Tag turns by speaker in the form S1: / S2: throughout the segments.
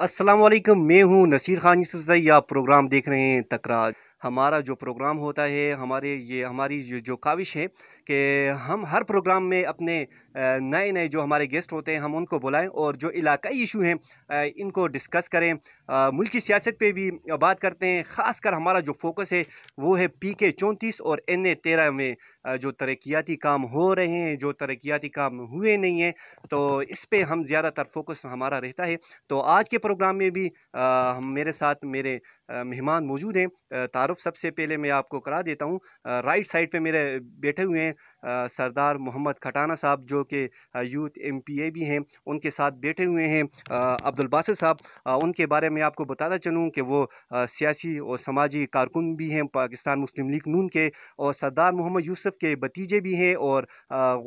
S1: वालेकुम मैं हूं नसीर खान यूसुफ़ई आप प्रोग्राम देख रहे हैं तकरार हमारा जो प्रोग्राम होता है हमारे ये हमारी जो काविश है कि हम हर प्रोग्राम में अपने नए नए जो हमारे गेस्ट होते हैं हम उनको बुलाएं और जो इलाकई इशू हैं इनको डिस्कस करें मुल्की सियासत पे भी बात करते हैं ख़ास कर हमारा जो फोकस है वो है पी के चौंतीस और एन ए तेरह में जो तरक्याती काम हो रहे हैं जो तरक्याती काम हुए नहीं हैं तो इस पर हम ज़्यादातर फोकस हमारा रहता है तो आज के प्रोग्राम में भी हम मेरे साथ मेरे मेहमान मौजूद हैं तारफ़ सबसे पहले मैं आपको करा देता हूँ राइट साइड पर मेरे बैठे हुए हैं सरदार मोहम्मद खटाना साहब जो कि यूथ एमपीए भी हैं उनके साथ बैठे हुए हैं अब्दुल बासित साहब उनके बारे में आपको बताता चलूँ कि वो सियासी और समाजी कारकुन भी हैं पाकिस्तान मुस्लिम लीग नून के और सरदार मोहम्मद यूसुफ के भतीजे भी हैं और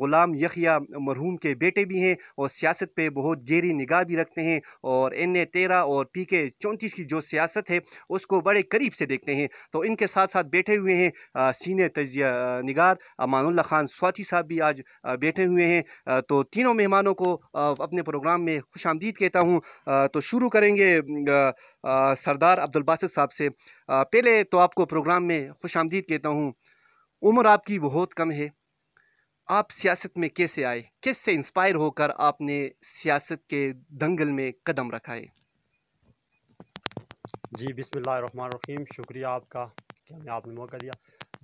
S1: ग़ुलाम यखिया मरहूम के बेटे भी हैं और सियासत पर बहुत गहरी निगाह भी रखते हैं और एन ए तेरह और पी के चौंतीस की जो सियासत है उसको बड़े करीब से देखते हैं तो इनके साथ साथ बैठे हुए हैं सीनियर तजिया निगार अमान अतुल्ला खान स्वाति साहब भी आज बैठे हुए हैं तो तीनों मेहमानों को अपने प्रोग्राम में खुश आमदीद कहता हूँ तो शुरू करेंगे सरदार अब्दुल बासित साहब से पहले तो आपको प्रोग्राम में खुश आमदीद कहता हूँ उम्र आपकी बहुत कम है आप सियासत में कैसे आए किससे इंस्पायर होकर आपने सियासत के दंगल
S2: में कदम रखा है जी बिसमीम शुक्रिया आपका कि हमें आपने मौका दिया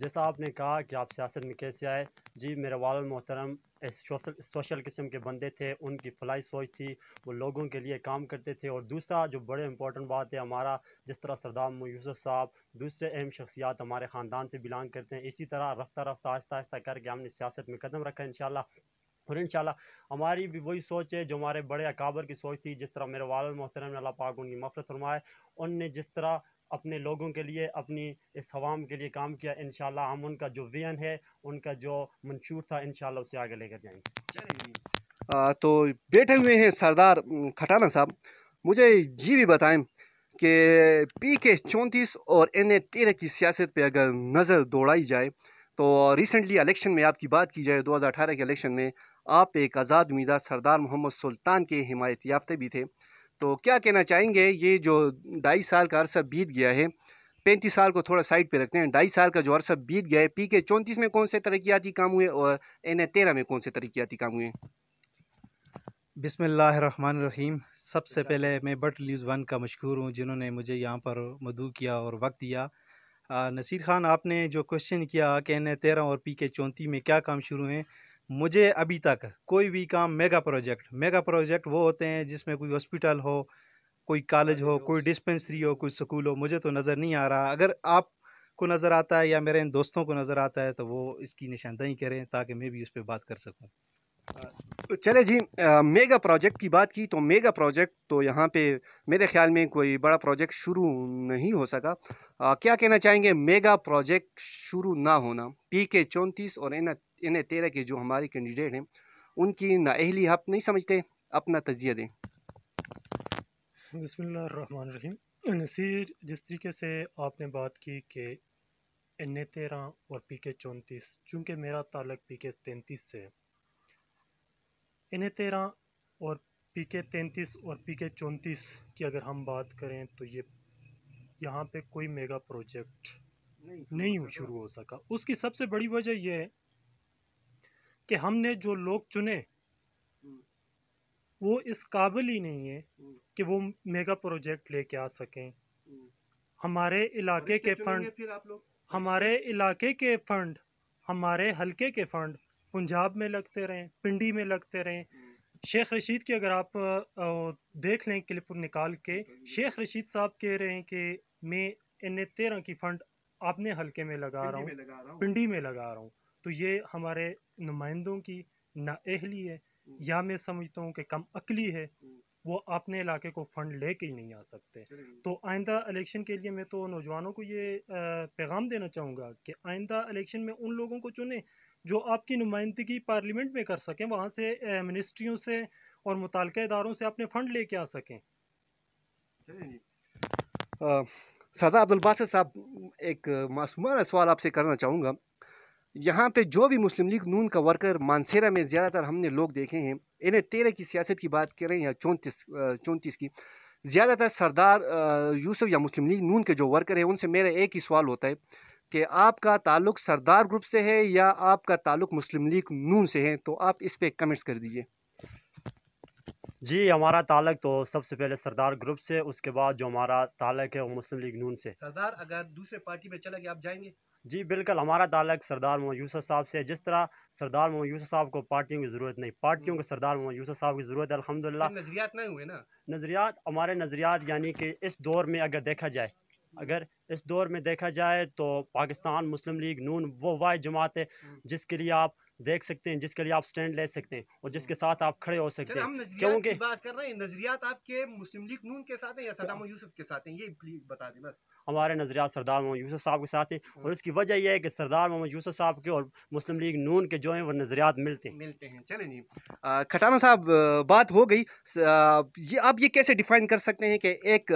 S2: जैसा आपने कहा कि आप सियासत में कैसे आए जी मेरे वाल मोहतरम सोशल सोशल किस्म के बंदे थे उनकी फलाई सोच थी वो लोगों के लिए काम करते थे और दूसरा जो बड़े इंपॉर्टेंट बात है हमारा जिस तरह सरदार यूसुफ साहब दूसरे अहम शख्सियात हमारे ख़ानदान से बिलोंग करते हैं इसी तरह रफ्तार रफ्तार आहिस्ता आहिस्ता करके हमने सियासत में कदम रखा इन और इन हमारी भी वही सोच है जो हमारे बड़े अकाबर की सोच थी जिस तरह मेरे वाल मोहतरम अल्लाह पाक उनकी मफरत फरमाए उनने जिस तरह अपने लोगों के लिए अपनी इस हवाम के लिए काम किया इन हम उनका जो वियन है उनका जो मंशूर था इन उसे आगे लेकर
S1: जाएंगे तो बैठे हुए हैं सरदार खटाना साहब मुझे ये भी बताएं कि पी के चौंतीस और एन ए तेरह की सियासत पे अगर नज़र दौड़ाई जाए तो रिसेंटली इलेक्शन में आपकी बात की जाए 2018 के इलेक्शन में आप एक आज़ाद उम्मीदवार सरदार मोहम्मद सुल्तान के हिमायत याफ्ते भी थे तो क्या कहना चाहेंगे ये जो ढाई साल का अरसा बीत गया है पैंतीस साल को थोड़ा साइड पे रखते हैं ढाई साल का जो अरसा बीत गया है पी के चौंतीस में कौन से तरक्याती काम हुए और एन ए तेरह में कौन से तरक्याती काम हुए
S3: बिसमीम सबसे पहले मैं बट न्यूज़ वन का मशहूर हूँ जिन्होंने मुझे यहाँ पर मदू किया और वक्त दिया नसीर खान आपने जो क्वेश्चन किया कि एन ए तेरह और पी के चौंतीस में क्या काम शुरू हैं मुझे अभी तक कोई भी काम मेगा प्रोजेक्ट मेगा प्रोजेक्ट वो होते हैं जिसमें कोई हॉस्पिटल हो कोई कॉलेज हो कोई डिस्पेंसरी हो कोई स्कूल हो मुझे तो नज़र नहीं आ रहा अगर आप को नज़र आता है या मेरे इन दोस्तों को नज़र आता है तो वो इसकी निशानदही करें ताकि मैं भी उस पर बात कर सकूँ
S1: हाँ चले जी आ, मेगा प्रोजेक्ट की बात की तो मेगा प्रोजेक्ट तो यहाँ पे मेरे ख्याल में कोई बड़ा प्रोजेक्ट शुरू नहीं हो सका आ, क्या कहना चाहेंगे मेगा प्रोजेक्ट शुरू ना होना पी के चौंतीस और एन इन्हें तेरह के जो हमारे कैंडिडेट हैं उनकी नाअहली आप नहीं समझते अपना तजिया दें
S4: बसमीम नसीर जिस तरीके से आपने बात की कि एन ए तेरह और पी के चौंतीस चूँकि मेरा ताल्लक पी के तैंतीस से एन ए तेरह और पी के तैंतीस और पी के चौंतीस की अगर हम बात करें तो ये यहाँ पे कोई मेगा प्रोजेक्ट नहीं, नहीं शुरू हो सका उसकी सबसे बड़ी वजह यह है कि हमने जो लोग चुने हम्म। वो इस काबिल ही नहीं है हम्म। कि वो मेगा प्रोजेक्ट लेके आ सकें हम्म। हमारे अच्छा। इलाके के फंड हमारे इलाके के फंड हमारे हलके के फंड पंजाब में लगते रहें पिंडी में लगते रहें शेख रशीद की अगर आप देख लें क्लिप निकाल के शेख रशीद साहब कह रहे हैं कि मैं इन तेरह की फंड आपने हल्के में लगा रहा हूँ पिंडी में लगा रहा हूँ तो ये हमारे नुमाइंदों की एहली है हम्म। या मैं समझता हूँ कि कम अकली है हम्म। वो अपने इलाके को फंड ले के ही नहीं आ सकते तो आइंदा इलेक्शन के लिए मैं तो नौजवानों को ये पैगाम देना चाहूँगा कि आइंदा इलेक्शन में उन लोगों को चुने जो आपकी नुमाइंदगी पार्लियामेंट में कर सकें वहाँ से मिनिस्ट्रियों से और मुतल इदारों से अपने फ़ंड ले के आ सकें
S1: सादा अब्दुल साहब एक मासूमाना सवाल आपसे करना चाहूँगा यहाँ पे जो भी मुस्लिम लीग नून का वर्कर मानसेरा में ज़्यादातर हमने लोग देखे हैं इन्हें तेरह की सियासत की बात करें या चौंतीस चौंतीस की ज़्यादातर सरदार यूसुफ या मुस्लिम लीग नून के जो वर्कर हैं उनसे मेरा एक ही सवाल होता है कि आपका ताल्लुक सरदार ग्रुप से है या आपका ताल्लुक मुस्लिम लीग नून
S2: से है तो आप इस पर कमेंट्स कर दीजिए जी हमारा ताल्लक तो सबसे पहले सरदार ग्रुप से उसके बाद जो हमारा ताल्लक है वो मुस्लिम लीग नून से
S1: सरदार अगर दूसरे पार्टी में चला गया आप जाएंगे
S2: जी बिल्कुल हमारा तालक सरदार मोहम्मद यूसफ़ साहब से जिस तरह सरदार मोहम्मद यूसफ साहब को पार्टियों की ज़रूरत नहीं पार्टियों को हम्म। सरदार मोहम्मद यूसफ साहब की ज़रूरत है अलहमदिल्ला
S1: नज़रियात नहीं हुए ना
S2: नज़रियात हमारे नज़रियात यानी कि इस दौर में अगर देखा जाए हम्म। अगर इस दौर में देखा जाए तो पाकिस्तान मुस्लिम लीग नून वो वाह जमात है हम्म। जिसके लिए आप देख सकते हैं जिसके लिए आप स्टैंड ले सकते हैं और जिसके साथ आप खड़े हो सकते हैं क्योंकि
S1: बात कर रहे हैं नजरियात आपके मुस्लिम लीग नून के साथ है या सदाम यूसुफ के साथ हैं ये बता दें बस
S2: हमारे नज़रियात सरदार मोहम्मद यूसुफ साहब के साथ हैं और हाँ। इसकी वजह यह है कि सरदार मोहम्मद यूसुफ साहब के और मुस्लिम लीग नून के जो हैं वो नज़रियात मिलते हैं
S1: मिलते हैं चले जी
S2: खटाना साहब बात हो गई ये आप ये
S1: कैसे डिफ़ाइन कर सकते हैं कि एक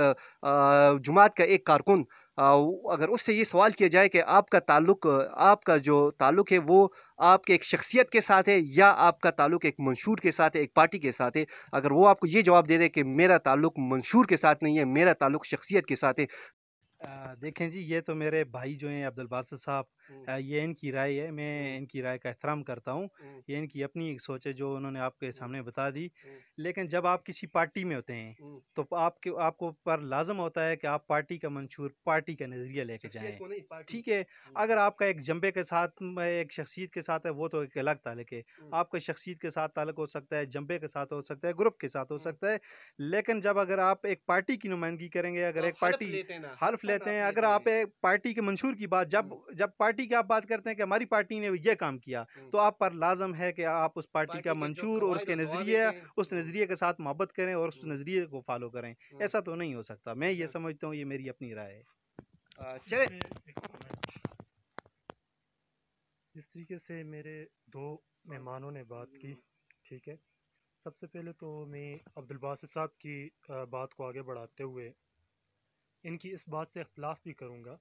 S1: जुमात का एक कारकुन अगर उससे ये सवाल किया जाए कि आपका ताल्लुक आपका जो ताल्लुक है वो आपके एक शख्सियत के साथ है या आपका ताल्लुक एक मंशूर के साथ है एक पार्टी के साथ है अगर वो आपको ये जवाब दे दे कि मेरा ताल्लुक मंशूर के साथ नहीं है मेरा ताल्लुक शख्सियत के साथ है
S3: देखें जी ये तो मेरे भाई जो हैं अब्दुल बासत साहब ये इनकी राय है मैं इनकी राय का एहतराम करता हूँ ये इनकी अपनी एक सोच है जो उन्होंने आपके सामने बता दी लेकिन जब आप किसी पार्टी में होते हैं तो आपके आपको पर लाजम होता है कि आप पार्टी का मंशूर पार्टी का नज़रिया लेके जाएं तो ठीक है अगर आपका एक जंबे के साथ एक शख्सियत के साथ है वो तो एक अलग ताल्लुक है आपका शख्सियत के साथ तालक हो सकता है जंबे के साथ हो सकता है ग्रुप के साथ हो सकता है लेकिन जब अगर आप एक पार्टी की नुमाइंदगी करेंगे अगर हाँ, एक पार्टी हल्फ ले रहते हैं अगर आप एक पार्टी के मंशूर की बात जब जब पार्टी की आप बात करते हैं कि हमारी पार्टी ने यह काम किया तो आप पर लाजम है कि आप उस पार्टी का मंशूर और उसके नज़रिए उस नज़रिए के साथ मोहब्बत करें और उस नज़रिए को फॉलो करें ऐसा तो नहीं हो सकता मैं ये समझता हूँ ये मेरी अपनी राय
S1: है चले
S4: जिस तरीके से मेरे दो मेहमानों ने बात की ठीक है सबसे पहले तो मैं अब्दुल बासित साहब की बात को आगे बढ़ाते हुए इनकी इस बात से अख्तिलाफ़ भी करूँगा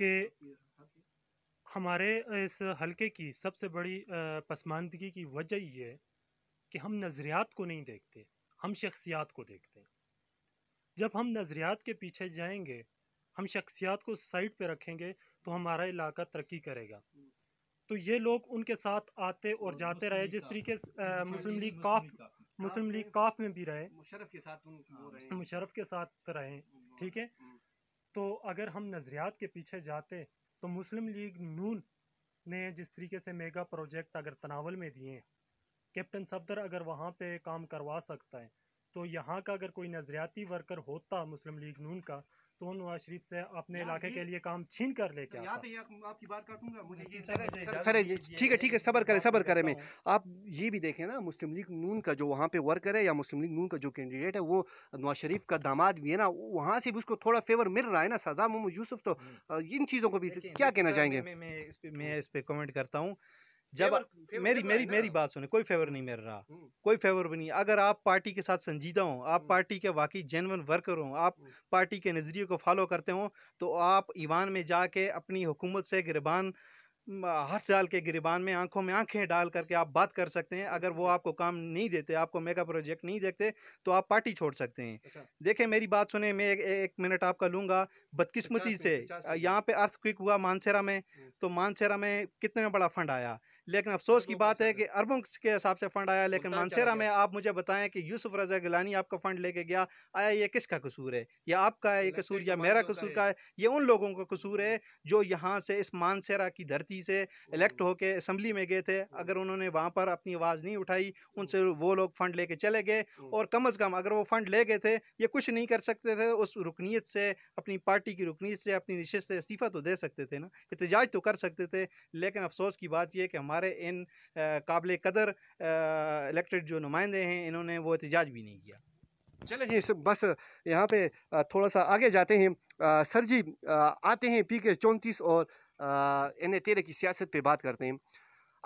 S4: कि हमारे इस हलके की सबसे बड़ी पसमानदगी की वजह यह है कि हम नज़रियात को नहीं देखते हम शख्सियात को देखते हैं जब हम नज़रियात के पीछे जाएंगे हम शख्सियात को साइड पे रखेंगे तो हमारा इलाका तरक्की करेगा हम्म। तो ये लोग उनके साथ आते और जाते रहे जिस तरीके मुस्लिम लीग काफ मुस्लिम लीग काफ में भी रहे
S1: मुशरफ के साथ
S4: मुशरफ के साथ रहे ठीक है हम्म। तो अगर हम नज़रियात के पीछे जाते तो मुस्लिम लीग नून ने जिस तरीके से मेगा प्रोजेक्ट अगर तनावल में दिए कैप्टन सफदर अगर वहाँ पे काम करवा सकता है तो यहाँ का अगर कोई नज़रियाती वर्कर होता मुस्लिम लीग नून का तो नवाज शरीफ से अपने इलाके के लिए काम छीन कर ले क्या
S1: तो सर ठीक है ठीक है सबर करें सबर करें मैं आप ये भी देखें ना मुस्लिम लीग नून का जो वहाँ पे वर्कर है या मुस्लिम लीग नून का जो कैंडिडेट है वो नवाज शरीफ का दामाद भी है ना वहाँ से भी उसको थोड़ा फेवर मिल रहा है ना सरदार मोहम्मद
S3: यूसुफ तो हम्म। इन चीज़ों को भी क्या कहना चाहेंगे मैं इस पर मैं इस पर कमेंट करता हूँ जब फेवर, मेरी फेवर मेरी मेरी बात सुने कोई फेवर नहीं मेरा रहा कोई फेवर भी नहीं अगर आप पार्टी के साथ संजीदा हो आप पार्टी के वाकई जेनवन वर्कर हो आप पार्टी के नज़रिए को फॉलो करते हो तो आप ईवान में जाके अपनी हुकूमत से गिरबान हाथ डाल के गिरबान में आंखों में आंखें डाल करके आप बात कर सकते हैं अगर वो आपको काम नहीं देते आपको मेगा प्रोजेक्ट नहीं देखते तो आप पार्टी छोड़ सकते हैं अच्छा। देखें मेरी बात सुने मैं एक, एक मिनट आपका लूंगा बदकिस्मती से यहाँ पे अर्थ क्विक हुआ मानसेरा में तो मानसेरा में कितना बड़ा फंड आया लेकिन अफसोस की बात है कि अरबों के हिसाब से फ़ंड आया लेकिन मानसेरा में आप मुझे बताएं कि यूसुफ रजा गिलानी आपका फ़ंड लेके गया आया ये किसका कसूर है ये आपका है ये कसूर या मेरा कसूर का है ये उन लोगों का कसूर है हम्म। जो यहाँ से इस मानसेरा की धरती से इलेक्ट होके असम्बली में गए थे अगर उन्होंने वहाँ पर अपनी आवाज़ नहीं उठाई उनसे वो लोग फ़ंड लेके चले गए और कम अज़ कम अगर वो फ़ंड ले गए थे ये कुछ नहीं कर सकते थे उस रुकनीत से अपनी पार्टी की रुकनीत से अपनी नशस्त से इस्तीफ़ा तो दे सकते थे ना एहत तो कर सकते थे लेकिन अफसोस की बात यह कि हमारे हमारे इन काबिल कदर इलेक्टेड जो नुमाइंदे हैं इन्होंने वो एहतजाज भी नहीं किया
S1: चले जी बस यहाँ पे थोड़ा सा आगे जाते हैं आ, सर जी आ, आते हैं पी के चौंतीस और एन ए तेरह की सियासत पे बात करते हैं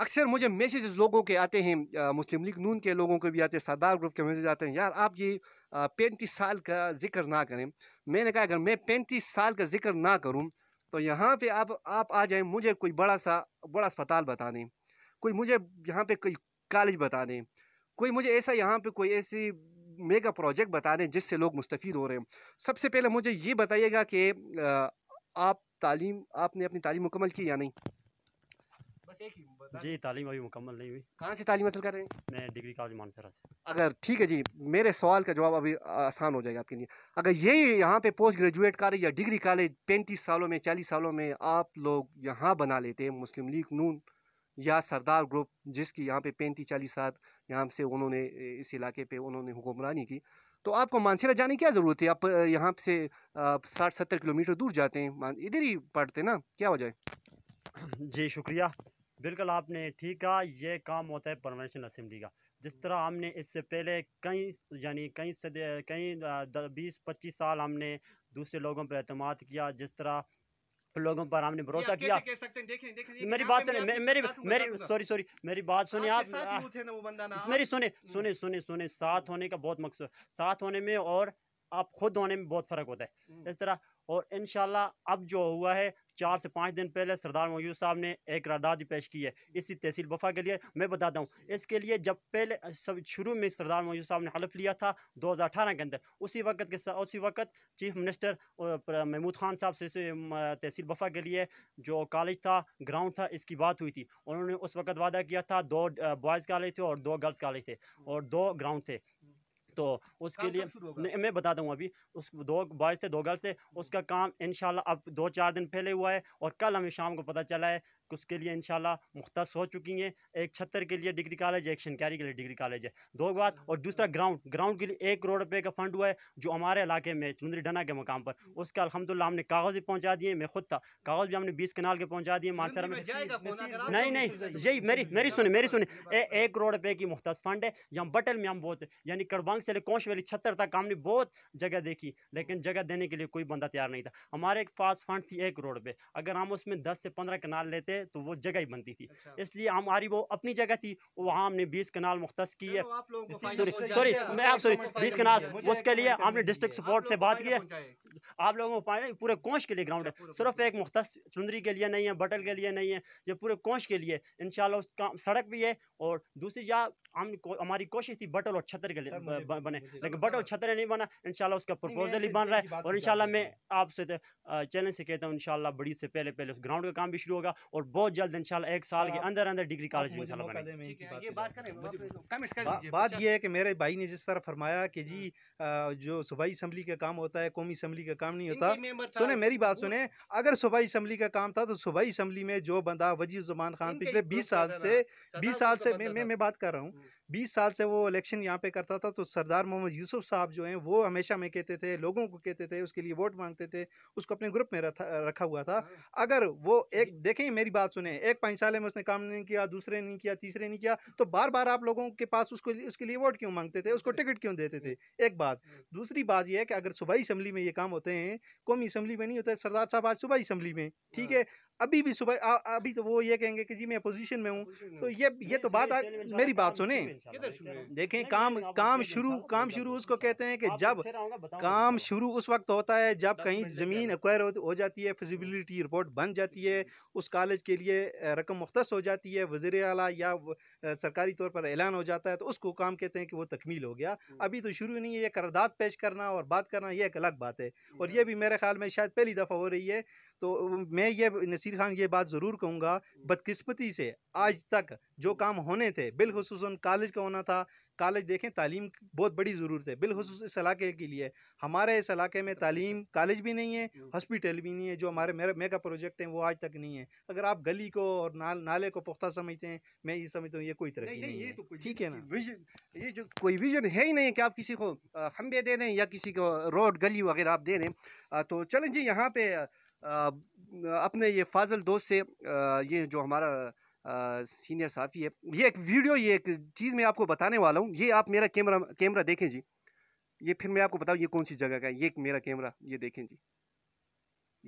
S1: अक्सर मुझे मैसेजेस लोगों के आते हैं आ, मुस्लिम लीग नून के लोगों के भी आते हैं सरदार ग्रुप के मैसेज आते हैं यार आप ये पैंतीस साल का जिक्र ना करें मैंने कहा अगर मैं पैंतीस साल का जिक्र ना करूँ तो यहाँ पे आप आप आ जाएं मुझे कोई बड़ा सा बड़ा अस्पताल बता दें कोई मुझे यहाँ पे कोई कॉलेज बता दें कोई मुझे ऐसा यहाँ पे कोई ऐसी मेगा प्रोजेक्ट बता दें जिससे लोग मुस्तफ़ हो रहे हैं सबसे पहले मुझे ये बताइएगा कि आप तालीम आपने अपनी तालीम मुकम्मल की या नहीं बस एक ही जी
S2: तालीम अभी मुकम्मल नहीं हुई कहाँ से तालीम हासिल कर रहे हैं मैं डिग्री कॉलेज मानसरा से
S1: अगर ठीक है जी मेरे सवाल का जवाब अभी आसान हो जाएगा आपके लिए अगर यही यहाँ पे पोस्ट ग्रेजुएट कर या डिग्री कॉलेज पैंतीस सालों में चालीस सालों में आप लोग यहाँ बना लेते हैं मुस्लिम लीग नून या सरदार ग्रुप जिसकी यहाँ पे पैंतीस चालीस साल यहाँ से उन्होंने इस इलाके पे उन्होंने हुक्मरानी की तो आपको मानसिला जाने की क्या ज़रूरत है आप यहाँ से साठ सत्तर किलोमीटर दूर जाते हैं
S2: इधर ही पढ़ते ना क्या हो जाए जी शुक्रिया बिल्कुल आपने ठीक कहा ये काम होता है परमानेंट असम्बली का जिस तरह हमने इससे पहले कई यानी कई सदे कई बीस पच्चीस साल हमने दूसरे लोगों पर अतमाद किया जिस तरह लोगों पर हमने भरोसा किया
S1: कह सकते देखें देखें मेरी बात सुने मेरी मेरी सॉरी सॉरी
S2: मेरी बात सुने
S3: आप
S1: मेरी सुने
S2: सुने सुने सुने साथ होने का बहुत मकसद साथ होने में और आप खुद होने में बहुत फ़र्क होता है हम्म। इस तरह और इन अब जो हुआ है चार से पाँच दिन पहले सरदार मयूर साहब ने एक करारदादी पेश की है इसी तहसील वफा के लिए मैं बताता हूँ इसके लिए जब पहले सब शुरू में सरदार मयूर साहब ने हलफ लिया था दो हज़ार अठारह के अंदर उसी वक्त के साथ उसी वक्त चीफ मिनिस्टर महमूद खान साहब से तहसील वफा के लिए जो कॉलेज था ग्राउंड था इसकी बात हुई थी उन्होंने उस वक्त वादा किया था दो बॉयज़ कॉलेज थे और दो गर्ल्स कॉलेज थे और दो ग्राउंड थे तो उसके लिए मैं बता दूँ अभी उस दो बाईस से दो गर्ल से हम्म। उसका काम इन अब दो चार दिन फैले हुआ है और कल हमें शाम को पता चला है उसके लिए इन मुख्त हो चुकी हैं एक छत्तर के लिए डिग्री कॉलेज एक शनकारी के लिए डिग्री कॉलेज है दो बात और दूसरा ग्राउंड ग्राउंड के लिए एक करोड़ रुपये का फंड हुआ है जो हमारे इलाके में चुंदरी डना के मकाम पर उसका अलहमदिल्ला हमने कागज़ भी पहुँचा दिए मैं खुद था कागज़ भी हमने बीस कनाल के पहुँचा दिए मानसरा में नहीं नहीं यही मेरी मेरी सुने मेरी सुने एक करोड़ रुपये की मुख्त फंड है यहाँ बटल में हम बहुत यानी कड़बंग से कौश वाली छत्तर तक हमने बहुत जगह देखी लेकिन जगह देने के लिए कोई बंदा तैयार नहीं था हमारे एक पास फंड थी एक करोड़ रुपये अगर हम उसमें दस से पंद्रह कनाल लेते तो वो जगह ही बनती थी अच्छा। इसलिए हमारी वो अपनी जगह थी वहाँ हमने बीस कनाल मुख्त की है सॉरी मैं आप सॉरी बीस कनाल उसके लिए हमने डिस्ट्रिक्ट सपोर्ट से बात की है आप लोगों को पाए पूरे कोश के लिए ग्राउंड है अच्छा, सिर्फ एक मुख्त चुंदरी के लिए नहीं है बटल के लिए नहीं है ये पूरे कोश के लिए इन उसका सड़क भी है और दूसरी जहाँ हम हमारी कोशिश थी बटल और छतर के लिए बने लेकिन बटल छतर नहीं बना इनशाला उसका प्रपोजल ही बन रहा है और इनशाला मैं आपसे तो, चैलेंज से कहता हूँ इनशाला बड़ी से पहले पहले उस ग्राउंड का काम भी शुरू होगा और बहुत जल्द इनशाला एक साल के अंदर अंदर डिग्री कॉलेज में इनशाला बात यह तो है कि मेरे भाई ने जिस तरह फरमाया कि
S3: जी हाँ। जो सूबाई असम्बली का काम होता है कौमी असम्बली का काम नहीं होता सुने मेरी बात सुने अगर सूबाई असम्बली का काम था तो सूबाई असम्बली में जो बंदा वजी जुमान खान पिछले बीस साल से बीस साल से मैं मैं बात कर रहा हूँ Mm-hmm. बीस साल से वो इलेक्शन यहाँ पे करता था तो सरदार मोहम्मद यूसुफ साहब जो हैं वो हमेशा में कहते थे लोगों को कहते थे उसके लिए वोट मांगते थे उसको अपने ग्रुप में रखा रखा हुआ था हाँ। अगर वो एक देखें मेरी बात सुने एक पाँच साल में उसने काम नहीं किया दूसरे नहीं किया तीसरे नहीं किया तो बार बार आप लोगों के पास उसको उसके लिए वोट क्यों मांगते थे उसको टिकट क्यों देते थे एक बात दूसरी बात यह है कि अगर सूबाई असम्बली में ये काम होते हैं कौमी असम्बली में नहीं होता सरदार साहब आज सूबाई असम्बली में ठीक है हाँ। अभी भी सुबह अभी तो वो ये कहेंगे कि जी मैं अपोजिशन में हूँ तो ये ये तो बात मेरी बात सुने देखें काम काम शुरू काम शुरू उसको कहते हैं कि जब काम शुरू उस वक्त होता है जब कहीं ज़मीन अक्वायर हो जाती है फिजिबिलिटी हम्म। रिपोर्ट बन जाती है हम्म। उस कॉलेज के लिए रकम मुख्त हो जाती है वजीर अला या सरकारी तौर पर ऐलान हो जाता है तो उसको काम कहते हैं कि वो तकमील हो गया हम्म। अभी तो शुरू नहीं है ये करदात पेश करना और बात करना यह एक अलग बात है और यह भी मेरे ख्याल में शायद पहली दफ़ा हो रही है तो मैं ये नसीर खान ये बात ज़रूर कहूँगा बदकस्मती से आज तक जो काम होने थे बिलखसूस कॉलेज का होना था कॉलेज देखें तालीम बहुत बड़ी ज़रूरत है बिलखसूस इस इलाके के लिए हमारे इस इलाके में तालीम कॉलेज भी नहीं है हॉस्पिटल भी नहीं है जो हमारे मेरा मेगा प्रोजेक्ट हैं वो आज तक नहीं है अगर आप गली को और नाल नाले को पुख्ता समझते हैं मैं ये समझता हूँ ये कोई तरक्की नहीं, नहीं, नहीं है तो ठीक है ना विजन ये जो कोई विजन है ही नहीं कि आप किसी को
S1: खम्बे दे दें या किसी को रोड गली वगैरह आप दे दें तो चलें जी यहाँ पर अपने ये फाजल दोस्त से ये जो हमारा सीनियर साफ़ी है ये एक वीडियो ये एक चीज़ मैं आपको बताने वाला हूँ ये आप मेरा कैमरा कैमरा देखें जी ये फिर मैं आपको बताऊँ ये कौन सी जगह का है ये मेरा कैमरा ये देखें जी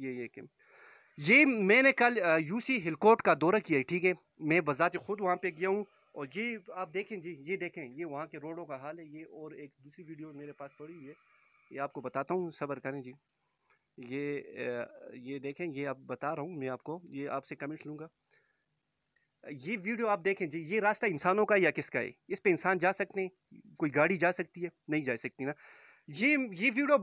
S1: ये ये कैमरा ये मैंने कल यूसी हिलकोट का दौरा किया है ठीक है मैं बजाते खुद वहाँ पे गया हूँ और ये आप देखें जी ये देखें ये वहाँ के रोडों का हाल है ये और एक दूसरी वीडियो मेरे पास पड़ी हुई है ये आपको बताता हूँ सबर करें जी ये ये देखें ये आप बता रहा हूँ मैं आपको ये आपसे कमेंट्स लूँगा ये वीडियो आप देखें जी ये रास्ता इंसानों का या किसका है इस पे इंसान जा सकते हैं कोई गाड़ी जा सकती है नहीं जा सकती ना ये ये वीडियो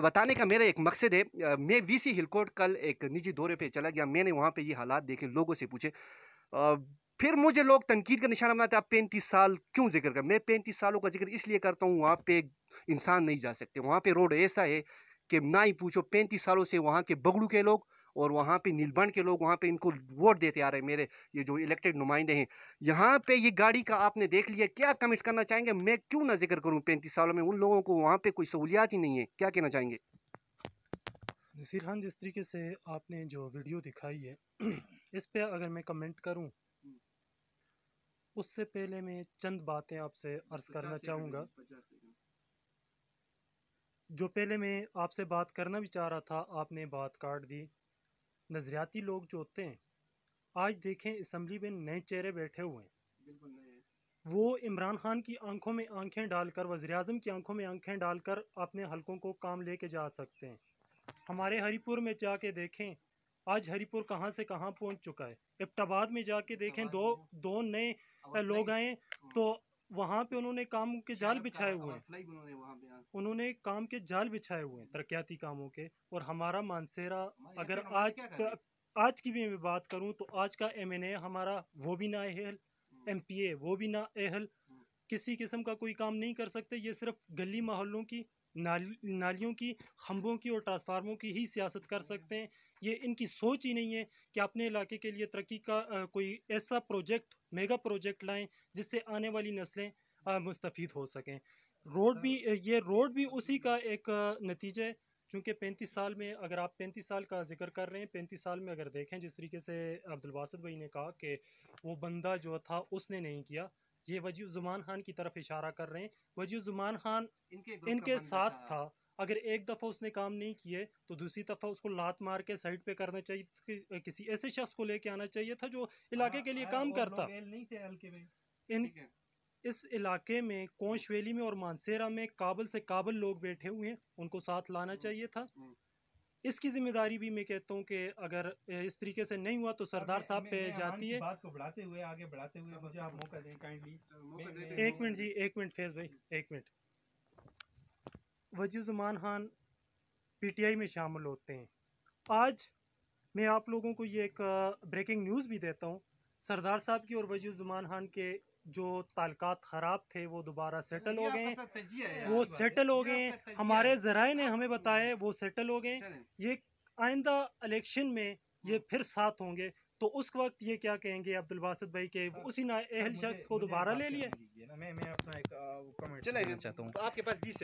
S1: बताने का मेरा एक मकसद है मैं वीसी हिलकोट कल एक निजी दौरे पे चला गया मैंने वहाँ पे ये हालात देखे लोगों से पूछे फिर मुझे लोग तनकीद का निशाना बनाते आप पैंतीस साल क्यों जिक्र कर मैं पैंतीस सालों का जिक्र इसलिए करता हूँ वहाँ पे इंसान नहीं जा सकते वहाँ पे रोड ऐसा है कि ना ही पूछो पैंतीस सालों से वहाँ के बगड़ू के लोग और वहाँ पे नीलबंड के लोग वहाँ पे इनको वोट देते आ रहे हैं मेरे ये जो इलेक्टेड नुमाइंदे हैं यहाँ पे ये गाड़ी का आपने देख लिया क्या कमेंट करना चाहेंगे मैं क्यों ना जिक्र करूँ पैंतीस सालों में उन लोगों को वहाँ पे कोई सहूलियात ही नहीं है क्या कहना चाहेंगे
S4: नसीर खान जिस तरीके से आपने जो वीडियो दिखाई है इस पर अगर मैं कमेंट करूँ हम्म। उससे पहले मैं चंद बातें आपसे अर्ज़ करना चाहूँगा जो पहले मैं आपसे बात करना भी चाह रहा था आपने बात काट दी नज़रियाती लोग जो होते हैं आज देखें इसम्बली में नए चेहरे बैठे हुए हैं वो इमरान खान की आंखों में आंखें डालकर वज़ी अजम की आंखों में आंखें डालकर अपने हलकों को काम लेके जा सकते हैं हमारे हरीपुर में जाके देखें आज हरीपुर कहाँ से कहाँ पहुँच चुका है इब्टाबाद में जाके देखें दो दो नए लोग आए हाँ। तो वहाँ पे उन्होंने काम के जाल बिछाए हुए हैं उन्होंने काम के जाल बिछाए हुए हैं तरक्याती कामों के और हमारा मानसेरा अगर आज आज की भी मैं बात करूँ तो आज का एम एन ए हमारा वो भी ना अहल एम पी ए वो भी ना अहल हम्म। किसी किस्म का कोई काम नहीं कर सकते ये सिर्फ गली मोहल्लों की नाली नालियों की खम्भों की और ट्रांसफार्मों की ही सियासत कर हम्म। सकते हैं ये इनकी सोच ही नहीं है कि अपने इलाके के लिए तरक्की का आ, कोई ऐसा प्रोजेक्ट मेगा प्रोजेक्ट लाएँ जिससे आने वाली नस्लें मुस्तफ़ हो सकें रोड हाँ। भी ये रोड भी उसी का एक नतीजा है चूँकि पैंतीस साल में अगर आप पैंतीस साल का जिक्र कर रहे हैं पैंतीस साल में अगर देखें जिस तरीके से अब्दुलवासत भाई ने कहा कि वो बंदा जो था उसने नहीं किया ये ज़ुमान खान की तरफ इशारा कर रहे हैं जुमान खान इनके, इनके साथ था, था अगर एक दफ़ा उसने काम नहीं किए तो दूसरी दफ़ा उसको लात मार के साइड पे करना चाहिए कि, किसी ऐसे शख्स को लेके आना चाहिए था जो इलाके के लिए हाँ, काम हाँ, करता
S3: नहीं थे
S4: इन इस इलाके में कोंश वैली में और मानसेरा में काबल से काबल लोग बैठे हुए हैं उनको साथ लाना हम्म, चाहिए था हम्म। इसकी जिम्मेदारी भी मैं कहता हूँ कि अगर इस तरीके से नहीं हुआ तो सरदार साहब पे जाती है बात
S3: को बढ़ाते हुए आगे बढ़ाते हुए मुझे आप मौका दें अच्छा, काइंडली एक मिनट जी
S4: एक मिनट फेज भाई एक मिनट वजीजुमान खान पीटीआई में शामिल होते हैं आज मैं आप लोगों को ये एक ब्रेकिंग न्यूज़ भी देता हूँ सरदार साहब की और वजीजुमान खान के जो ताल्लुकात ख़राब थे वो दोबारा सेटल हो गए
S1: वो सेटल
S4: हो गए हमारे ज़राए ने हमें बताया वो सेटल हो गए ये आइंदा इलेक्शन में ये हाँ। फिर साथ होंगे तो उस वक्त ये क्या कहेंगे अब्दुल बासद भाई के उसी ना अहल शख्स को दोबारा ले लिया मैं चाहता हूँ आपके पास बीस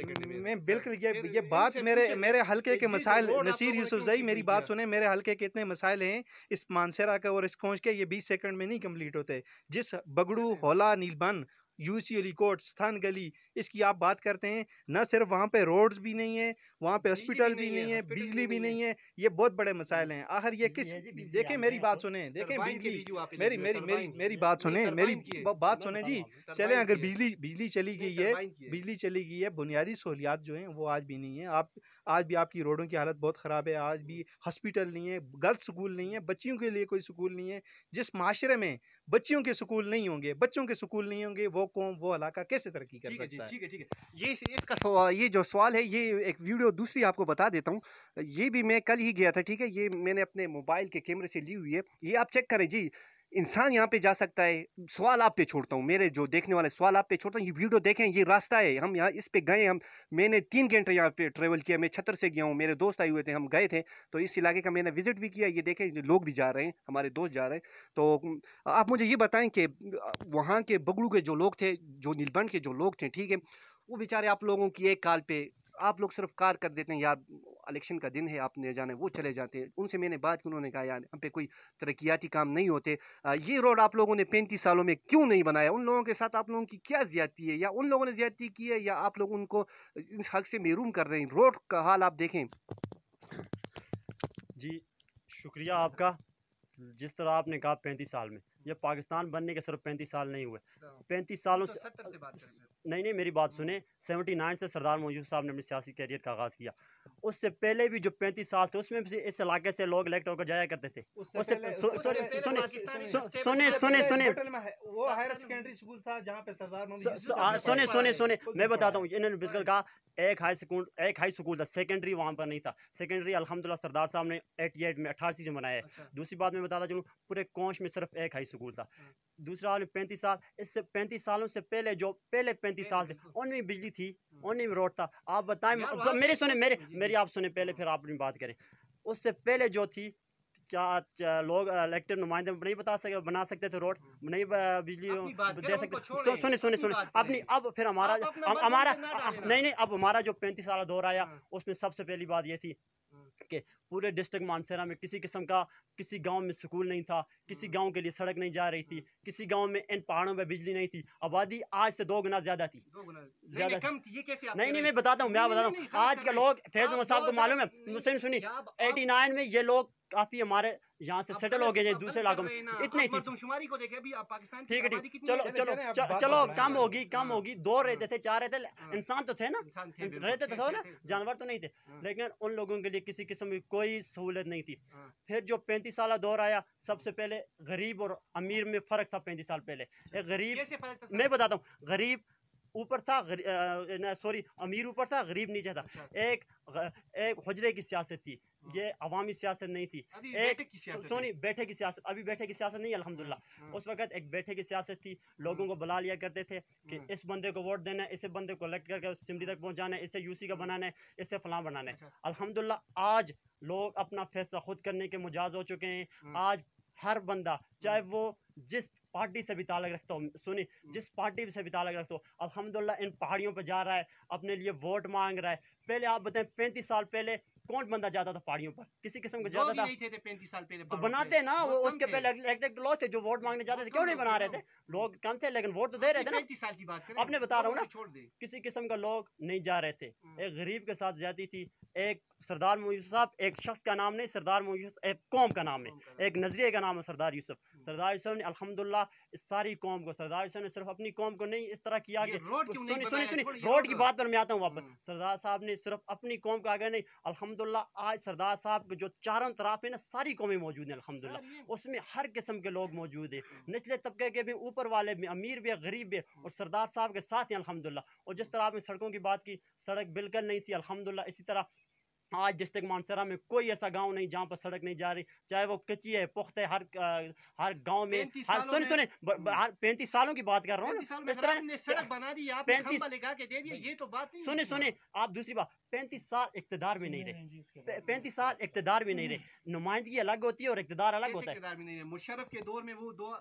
S3: मैं बिल्कुल ये ये बात मेरे मेरे हल्के के मसाइल नसीर यूसुफ जई मेरी बात सुने मेरे हल्के के इतने मसाइल हैं इस मानसरा का और इस खोज के ये बीस सेकंड में नहीं कम्प्लीट होते जिस बगड़ू होला नीलबन यूसी अली कोट स्थान गली इसकी आप बात करते हैं ना सिर्फ वहाँ पे रोड्स भी नहीं है वहाँ पे हॉस्पिटल भी, नहीं है बिजली भी नहीं है ये बहुत बड़े मसाइल हैं आखिर ये किस देखें मेरी बात सुने देखें बिजली मेरी मेरी मेरी मेरी बात सुने मेरी बात सुने जी चले अगर बिजली बिजली चली गई है बिजली चली गई है बुनियादी सहूलियात जो हैं वो आज भी नहीं है आप आज भी आपकी रोडों की हालत बहुत ख़राब है आज भी हॉस्पिटल नहीं है गर्ल्स स्कूल नहीं है बच्चियों के लिए कोई स्कूल नहीं है जिस माशरे में बच्चियों के स्कूल नहीं होंगे बच्चों के स्कूल नहीं होंगे वो कौम वो इलाका कैसे तरक्की कर सकता है ठीक है ठीक है ये इसका
S1: ये जो सवाल है ये एक वीडियो और तो दूसरी आपको बता देता हूँ ये भी मैं कल ही गया था ठीक है ये मैंने अपने मोबाइल के कैमरे से ली हुई है ये आप चेक करें जी इंसान यहाँ पे जा सकता है सवाल आप पे छोड़ता हूँ मेरे जो देखने वाले सवाल आप पे छोड़ता हूँ ये वीडियो देखें ये रास्ता है हम यहाँ इस पे गए हम मैंने तीन घंटे यहाँ पे ट्रेवल किया मैं छतर से गया हूँ मेरे दोस्त आए हुए थे हम गए थे तो इस इलाके का मैंने विजिट भी किया ये देखें लोग भी जा रहे हैं हमारे दोस्त जा रहे हैं तो आप मुझे ये बताएं कि वहाँ के बगड़ू के जो लोग थे जो नीलबंड के जो लोग थे ठीक है वो बेचारे आप लोगों की एक काल पर आप लोग सिर्फ कार कर देते हैं यार इलेक्शन का दिन है आपने जाना वो चले जाते हैं उनसे मैंने बात की उन्होंने कहा यार हम पे कोई तरक्याती काम नहीं होते ये रोड आप लोगों ने पैंतीस सालों में क्यों नहीं बनाया उन लोगों के साथ आप लोगों की क्या ज्यादती है या उन लोगों ने ज्यादती की है या आप लोग उनको
S2: इस हक से महरूम कर रहे हैं रोड का हाल आप देखें जी शुक्रिया आपका जिस तरह आपने कहा पैंतीस साल में यह पाकिस्तान बनने के सिर्फ पैंतीस साल नहीं हुए अच्छा। पैंतीस सालों से,
S1: से
S2: नहीं नहीं मेरी बात सुने सेवेंटी नाइन से सरदार मौजूद साहब ने अपने सियासी कैरियर का आगाज़ किया उससे पहले भी जो पैंतीस साल थे उसमें भी इस इलाके से लोग इलेक्ट होकर जाया करते थे उससे सुने सुने सुने
S3: वो हायर सेकेंडरी स्कूल था जहाँ पे सरदार सुने सुने सुने मैं
S2: बताता हूँ इन्होंने बिल्कुल कहा एक हाई स्कूल एक हाई स्कूल था सेकेंडरी वहाँ पर नहीं था सेकेंडरी अलहमदिल्ला सरदार साहब ने एटी एट में अठासी में बनाया है अच्छा। दूसरी बात मैं बताता चलूँ पूरे कौश में सिर्फ एक हाई स्कूल था हाँ। दूसरा आलमी पैंतीस साल इससे पैंतीस सालों से पहले जो पहले पैंतीस साल थे उनमें बिजली थी हाँ। उनमें भी रोड था आप बताएं मेरे सुने मेरे मेरी आप सुने पहले फिर आप बात करें उससे पहले जो थी क्या लोग इलेक्टेड नुमाइंदे नहीं बता सके बना सकते थे रोड हाँ। नहीं बिजली दे सकते सुने सुने सुने अपनी अब फिर हमारा हमारा नहीं नहीं अब हमारा जो पैंतीस साल दौर आया हाँ। उसमें सबसे पहली बात ये थी के पूरे डिस्ट्रिक्ट मानसेरा में किसी किस्म का किसी गांव में स्कूल नहीं था किसी हम्म। गांव के लिए सड़क नहीं जा रही थी हम्म। किसी गांव में इन पहाड़ों में बिजली नहीं थी आबादी आज से दो गुना ज्यादा थी ज्यादा
S4: नहीं नहीं मैं बताता हूँ मैं बताता हूँ आज के लोग फैज साहब को मालूम है मुस्लिम सुनी एटी
S2: नाइन में ये लोग काफी हमारे यहाँ से सेटल हो गए हैं दूसरे इलाकों में इतने थी
S1: मतलब ठीक है ठीक चलो चलो चलो कम
S2: होगी कम हाँ। होगी दो रहते थे चार रहते हाँ। इंसान तो थे ना रहते तो थे ना जानवर तो नहीं थे हाँ। लेकिन उन लोगों के लिए किसी किस्म की कोई सहूलत नहीं थी फिर जो पैंतीस साल दौर आया सबसे पहले गरीब और अमीर में फ़र्क था पैंतीस साल पहले अच्छा। एक गरीब मैं बताता हूँ गरीब ऊपर था सॉरी अमीर ऊपर था गरीब नीचे था अच्छा। एक एक हजरे की सियासत थी हाँ। ये अवामी सियासत नहीं थी एक सोनी बैठे की सियासत अभी बैठे की सियासत नहीं अलहमदिल्ला हाँ, हाँ। उस वक्त एक बैठे की सियासत थी लोगों को बुला लिया करते थे कि इस बंदे को वोट देना है इसे बंदे को इलेक्ट करके सिमरी तक पहुँचाना है इसे यूसी का बनाना है इसे फलां बनाना है अच्छा। अलहमदिल्ला आज लोग अपना फैसला खुद करने के मुजाज हो चुके हैं आज हर बंदा चाहे वो जिस पार्टी से भी ताल्लक रखता हो सुनी जिस पार्टी से भी ताल्लक रखता हो अल्हम्दुलिल्लाह इन पहाड़ियों पर जा रहा है अपने लिए वोट मांग रहा है पहले आप बताएं पैंतीस साल पहले कौन बंदा जाता था पहाड़ियों पर किसी किस्म का जाता था
S1: पैंतीस साल पहले तो बनाते ना वो उसके
S2: पहले लोग थे जो वोट मांगने जाते थे क्यों नहीं बना रहे थे हाँ। लोग कम थे लेकिन वोट तो दे रहे थे ना
S1: साल की बात अपने बता रहा हूँ ना तो
S2: किसी किस्म का लोग नहीं जा रहे थे हाँ। एक गरीब के साथ जाती थी एक सरदार मयूस साहब एक शख्स का नाम नहीं सरदार मयूस एक कौम का नाम है एक नज़रिए का नाम है सरदार यूसुफ हम्म। सरदार यूसुफ ने अलहमदिल्ला इस सारी कौम को सरदार यूसुफ ने सिर्फ अपनी कौम को नहीं इस तरह किया कि सुनी सुनी सुनी रोड की बात पर मैं आता हूँ वापस हम्म। सरदार साहब ने सिर्फ अपनी कौम का आगे नहीं अलहमदिल्ला आज सरदार साहब के जो चारों तरफ है ना सारी कौमें मौजूद हैं अलहमदिल्ला उसमें हर किस्म के लोग मौजूद हैं हम्म। निचले तबके के भी ऊपर वाले भी अमीर भी गरीब भी और सरदार साहब के साथ हैं अलहमदिल्ला और जिस तरह आपने सड़कों की बात की सड़क बिल्कुल नहीं थी अलहमदिल्ला इसी तरह आज डिस्ट्रिक्ट मानसरा में कोई ऐसा गांव नहीं जहां पर सड़क नहीं जा रही चाहे वो कच्ची है पुख्त है हर हर गांव में हर सुने सुने हर पैंतीस सालों की बात कर रहा हूँ इस तरह सड़क बना दी आप
S1: पैंतीस ये तो बात सुने सुने
S2: आप दूसरी बात पैंतीस साल इकतदार में नहीं रहे पैंतीस साल इकतदार में नहीं रहे नुमाइंदगी अलग होती है और इकतदार अलग होता
S1: है मुशरफ के दौर में वो दो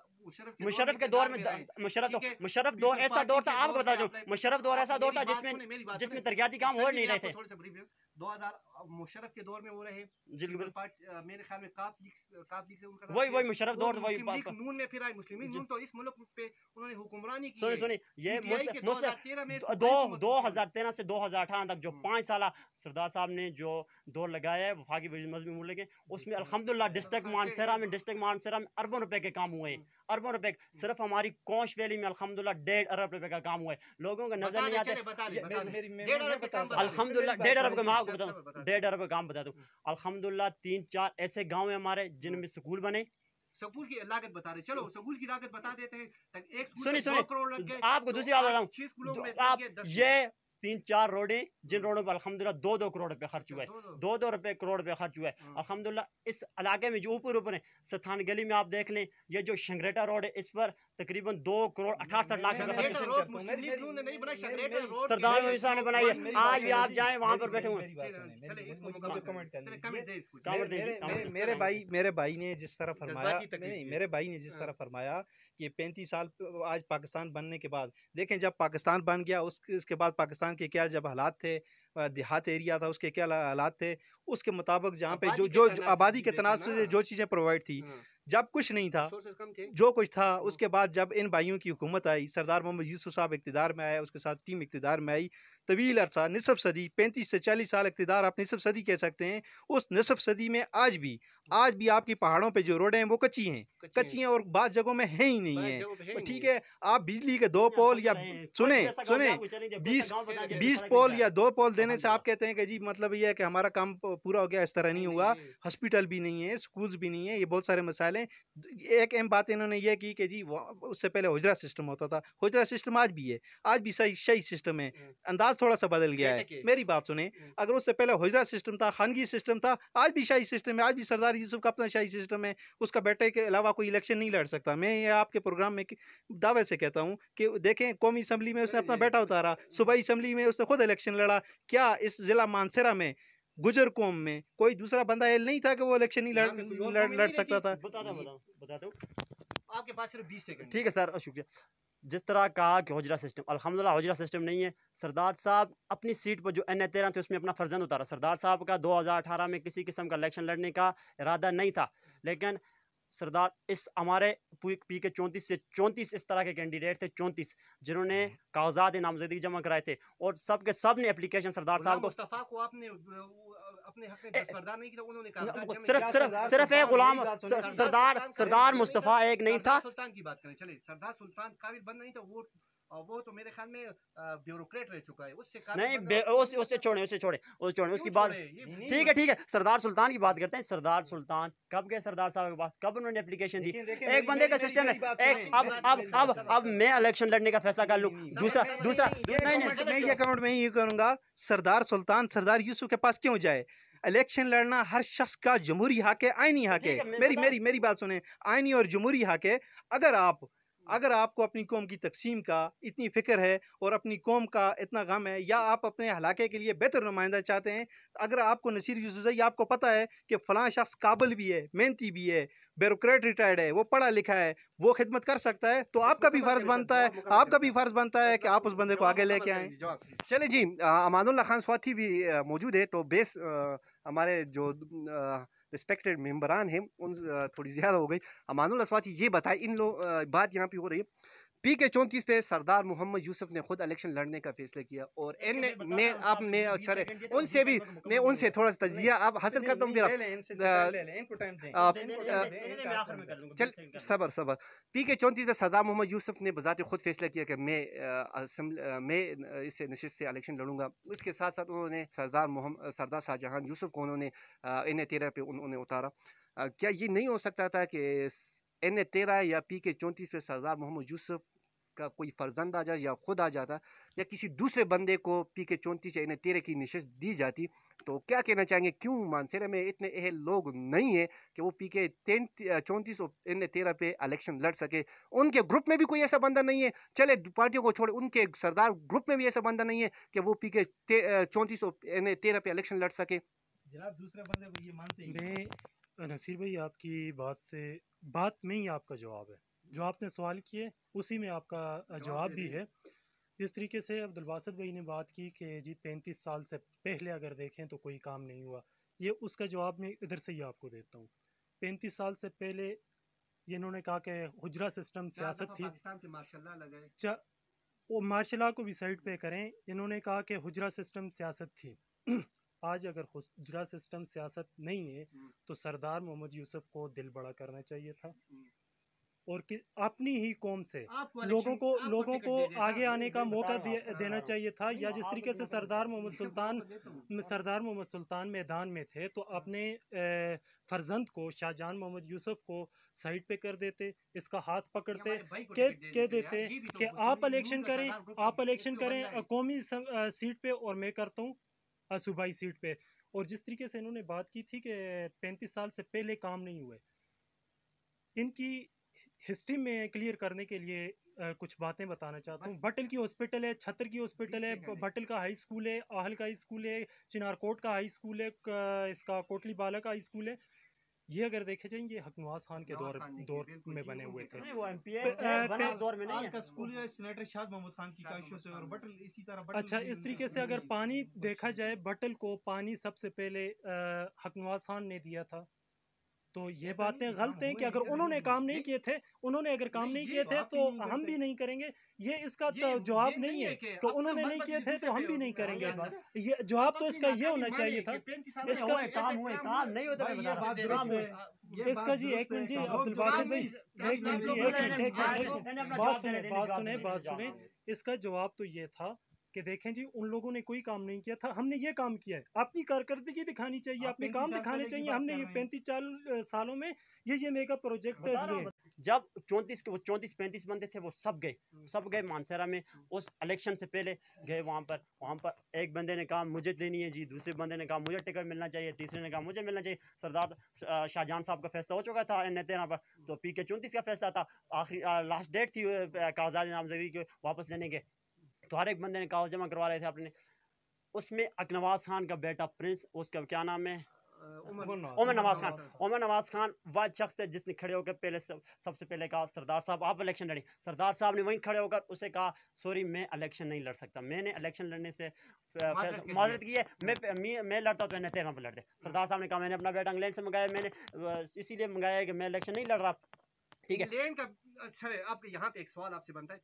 S1: मुशरफ के दौर में मुशरफ मुशरफ तो, तो दौर ऐसा दौर था आपको बता दो मुशरफ दौर ऐसा दौर था जिसमें जिसमें तरक्याती काम हो नहीं रहे थे मुशरफ के दौर में वो रहे मेरे ख्याल में वही वही तो मुशरफ दौर वही नून में फिर आए मुस्लिम नून तो इस मुल्क पे उन्होंने हुक्मरानी की ये मुस्लिम दो
S2: दो हजार तेरह से दो हजार अठारह तक जो हम्म। पाँच साल सरदार साहब ने जो दौर लगाया है वफाकी मुल्क उसमें अलहमदिल्ला डिस्ट्रिक्ट मानसरा में डिस्ट्रिक्ट हाँ। मानसरा में अरबों रुपए के काम हुए हैं हम्म। अरबों रुपए हम्म। सिर्फ हमारी कोश वैली में अलहमदुल्ला डेढ़ अरब रुपए का काम हुआ है लोगों का नजर नहीं आता अलहमदुल्ला डेढ़ अरब का मैं आपको बता दूँ डेढ़ अरब का काम बता दूँ हम्म। अलहमदुल्ला तीन चार ऐसे गाँव है हमारे जिनमें हम्म। स्कूल बने
S1: सकूल की लागत बता रहे चलो सकूल की लागत बता देते हैं एक सुनी, सुनिए लग आपको दूसरी बात बताऊँ आप ये
S2: तीन चार रोडें जिन हम्म। रोडों पर अलहमदिल्ला दो दो करोड़ रुपये खर्च हुआ है दो दो रुपये करोड़ रुपये खर्च हुआ है हम्म। अलहमदिल्ला इस इलाके में जो ऊपर ऊपर है सथान गली में आप देख लें ये जो शंगरेटा रोड है इस पर तकरीबन दो करोड़ अठासठ लाख रुपए सरदार मोदी
S1: साहब ने बनाई है आज भी आप जाए वहाँ पर बैठे हुए मेरे भाई
S3: मेरे भाई ने जिस तरह फरमाया मेरे भाई ने जिस तरह हाँ। फरमाया कि पैंतीस साल आज पाकिस्तान बनने के बाद देखें जब पाकिस्तान बन गया उस उसके बाद पाकिस्तान के क्या जब हालात थे देहात एरिया था उसके क्या हालात थे उसके मुताबिक जहाँ पे जो जो आबादी के तनाज से जो चीज़ें प्रोवाइड थी हाँ। जब कुछ नहीं था जो कुछ था हम्म। उसके बाद जब इन भाइयों की हुकूमत आई सरदार मोहम्मद यूसुफ साहब इकतदार में आया उसके साथ टीम इकतदार में आई तवील अरसा नसब सदी पैंतीस से चालीस साल इकतदार आप नसब सदी कह सकते हैं उस नसब सदी में आज भी आज भी आपकी पहाड़ों पे जो रोडें हैं वो कच्ची हैं कच्ची, हैं और बाद जगहों में है ही नहीं है ठीक है आप बिजली के दो पोल या सुने सुने बीस बीस पोल या दो पोल देने हाँ से आप कहते हैं कि जी मतलब ये है कि हमारा काम पूरा हो गया इस तरह नहीं हुआ हॉस्पिटल भी नहीं है स्कूल्स भी नहीं है ये बहुत सारे मसाले हैं एक अहम बात इन्होंने यह की कि जी उससे पहले हजरा सिस्टम होता था हजरा सिस्टम आज भी है आज भी सही सही सिस्टम है हाँ। अंदाज थोड़ा सा बदल गया है मेरी बात सुने हम्म। अगर उससे पहले हजरा सिस्टम था खानगी सिस्टम था आज भी शाही सिस्टम है आज भी सरदार यूसुफ का अपना शाही सिस्टम है उसका बेटे के अलावा कोई इलेक्शन नहीं लड़ सकता मैं ये आपके प्रोग्राम में दावे से कहता हूँ कि देखें कौमी असम्बली में उसने अपना बेटा उतारा सुबह असम्बली में उसने खुद इलेक्शन लड़ा क्या इस ज़िला मानसरा में गुजर कौम में कोई दूसरा बंदा एल नहीं था कि वो इलेक्शन नहीं लड़ लड़ सकता था
S2: बताता बताता आपके पास सिर्फ बीस सेकंड ठीक है सर शुक्रिया जिस तरह कहा कि हजरा सिस्टम अलहमदिल्ला हजरा सिस्टम नहीं है सरदार साहब अपनी सीट पर जो एन तेरह थे उसमें अपना फर्जंद उतारा सरदार साहब का 2018 में किसी किस्म का इलेक्शन लड़ने का इरादा नहीं था लेकिन सरदार इस हमारे पी के चौंतीस से चौंतीस इस तरह के कैंडिडेट थे चौंतीस जिन्होंने हम्म। कागजात नामजदगी जमा कराए थे और सब के सब ने एप्लीकेशन सरदार साहब को
S1: सिर्फ एक गुलाम सरदार सरदार मुस्तफ़ा एक नहीं था सुल्तान की बात करें चले सरदार सुल्तान काबिल बंद नहीं था वो वो तो मेरे ख्याल में ब्यूरोक्रेट रह चुका है उससे नहीं मतलब उस,
S2: उससे छोड़े उससे छोड़े उससे छोड़े उसकी बात ठीक है ठीक है सरदार सुल्तान की बात करते हैं सरदार हम्म। सुल्तान कब गए सरदार साहब के पास कब उन्होंने एप्लीकेशन दी एक बंदे का सिस्टम है एक अब अब अब अब मैं इलेक्शन लड़ने का फैसला कर लूँ दूसरा दूसरा नहीं मैं ये कमेंट में ये करूँगा सरदार
S3: सुल्तान सरदार यूसुफ के पास क्यों जाए इलेक्शन लड़ना हर शख्स का जमहूरी हक है आईनी हक है मेरी मेरी मेरी बात सुने आईनी और जमहूरी हक है अगर आप अगर आपको अपनी कौम की तकसीम का इतनी फ़िक्र है और अपनी कौम का इतना गम है या आप अपने हलाके के लिए बेहतर नुमाइंदा चाहते हैं अगर आपको नसीर यूसुफई आपको पता है कि फ़लाँ शख्स काबिल भी है मेहनती भी है ब्यूरोक्रेट रिटायर्ड है वो पढ़ा लिखा है वो खिदमत कर सकता है तो आपका भी फ़र्ज़ बनता है आपका भी फ़र्ज़ बनता है कि आप उस बंदे को आगे लेके आएँ चले जी अमानुल्ला खान
S1: स्वाथी भी मौजूद है तो बेस हमारे जो रिस्पेक्टेड मेम्बरान हैं उन थोड़ी ज़्यादा हो गई अमानुल असवाची ये बताए इन लोग बात यहाँ पे हो रही है पी के चौंतीस पे सरदार मोहम्मद यूसुफ ने खुद इलेक्शन लड़ने का फैसला किया और एन तो मैं मैं सर तो उनसे भी मैं उनसे थोड़ा सा तजिया आप हासिल करता हूँ मेरा चल सबर सबर पी के चौंतीस पे सरदार मोहम्मद यूसुफ ने बजाते खुद फैसला किया कि मैं मैं इस नशस्त से इलेक्शन लड़ूंगा उसके साथ साथ उन्होंने सरदार मोहम्मद सरदार शाहजहां यूसुफ को उन्होंने एन ए तेरह पे उन्होंने उतारा क्या ये नहीं हो सकता था कि एन ए तेरह या पी के चौंतीस पे सरदार मोहम्मद यूसुफ का कोई फर्जंद आ जाए या खुद आ जाता या किसी दूसरे बंदे को पी के चौंतीस या एन ए तेरह की नशस्त दी जाती तो क्या कहना चाहेंगे क्यों मानसर में इतने अहल लोग नहीं हैं कि वो पी के चौंतीस और एन ए तेरह पे इलेक्शन लड़ सके उनके ग्रुप में भी कोई ऐसा बंदा नहीं है चले पार्टियों को छोड़ उनके सरदार ग्रुप में भी ऐसा बंदा नहीं है कि वो पी के चौंतीस और एन ए तेरह पे इलेक्शन लड़ सके
S3: जनाब दूसरे बंदे को ये मानते हैं
S4: नसीर भाई आपकी बात से बात में ही आपका जवाब है जो आपने सवाल किए उसी में आपका जवाब भी है जिस तरीके से अब्दुलवासत भाई ने बात की कि जी पैंतीस साल से पहले अगर देखें तो कोई काम नहीं हुआ ये उसका जवाब मैं इधर से ही आपको देता हूँ पैंतीस साल से पहले ये इन्होंने कहा कि हजरा सिस्टम सियासत थी चा वो मार्शल को भी साइड पे करें इन्होंने कहा कि हजरा सिस्टम सियासत थी आज अगर हुजरा सिस्टम सियासत नहीं है हम्म। तो सरदार मोहम्मद यूसुफ को दिल बड़ा करना चाहिए था हम्म। और कि अपनी ही कौम से लोगों को लोगों को आगे आने का मौका देना चाहिए था या जिस तरीके से सरदार मोहम्मद सुल्तान सरदार मोहम्मद सुल्तान मैदान में थे तो हम्म। अपने फर्जंद को शाहजहान मोहम्मद यूसुफ को साइड पे कर देते इसका हाथ पकड़ते कह कह देते तो कि आप इलेक्शन करें आप इलेक्शन तो करें कौमी सीट पे और मैं करता हूँ सूबाई सीट पे और जिस तरीके से इन्होंने बात की थी कि पैंतीस साल से पहले काम नहीं हुए इनकी हिस्ट्री में क्लियर करने के लिए कुछ बातें बताना चाहता हूँ बटल की हॉस्पिटल है छतर की हॉस्पिटल है बटल का हाई स्कूल है आहल का हाई स्कूल है चिनारकोट का हाई स्कूल है इसका कोटली बाला का हाई स्कूल है ये अगर देखे जाए ये हक खान के दौर दौर में बने हुए थे
S3: अच्छा इस तरीके से अगर
S4: पानी देखा अच्छा। जाए बटल को पानी सबसे पहले हकनवास खान ने दिया था तो ये बातें गलत हाँ, हैं कि अगर उन्होंने काम नहीं किए थे उन्होंने अगर काम नहीं किए थे तो हम भी नहीं करेंगे ये इसका तो जवाब नहीं है तो, तो उन्होंने नहीं किए थे तो हम भी नहीं करेंगे ये जवाब तो, तो इसका ये होना चाहिए था इसका काम हुए काम नहीं होता है इसका जी एक मिनट जी अब्दुल बासित भाई एक मिनट जी एक मिनट बात सुने बात सुने बात सुने इसका जवाब तो ये था कि देखें जी उन लोगों ने कोई काम नहीं किया था हमने ये काम किया है अपनी कारकर्दगी दिखानी चाहिए अपने काम दिखाने चाहिए हमने ये पैंतीस चार सालों
S2: में ये ये मेगा प्रोजेक्ट दिए जब चौंतीस के वो चौंतीस पैंतीस बंदे थे वो सब गए हम्म। सब गए मानसरा में हम्म। उस इलेक्शन से पहले गए वहाँ पर वहाँ पर एक बंदे ने कहा मुझे देनी है जी दूसरे बंदे ने कहा मुझे टिकट मिलना चाहिए तीसरे ने कहा मुझे मिलना चाहिए सरदार शाहजहान साहब का फैसला हो चुका था इन तेरह पर तो पी के चौंतीस का फैसला था आखिरी लास्ट डेट थी कागजात नामजदगी के वापस लेने के तो हर एक बंदे ने कागज जमा करवा रहे थे अपने उसमें अकनवाज खान का बेटा प्रिंस उसका क्या नाम है उमर नवाज खान उमर नवाज खान वह शख्स है जिसने खड़े होकर पहले सबसे पहले कहा सरदार साहब आप इलेक्शन लड़ी सरदार साहब ने वहीं खड़े होकर उसे कहा सॉरी मैं इलेक्शन नहीं लड़ सकता मैंने इलेक्शन लड़ने से माजरत की है हाँ। मैं मैं लड़ता हूँ तो मैंने तेरह पर लड़ते हाँ। सरदार साहब ने कहा मैंने अपना बेटा इंग्लैंड से मंगाया मैंने इसीलिए मंगाया कि मैं इलेक्शन नहीं लड़ रहा ठीक है
S1: इंग्लैंड का अच्छा आपके यहाँ पे एक सवाल आपसे बनता है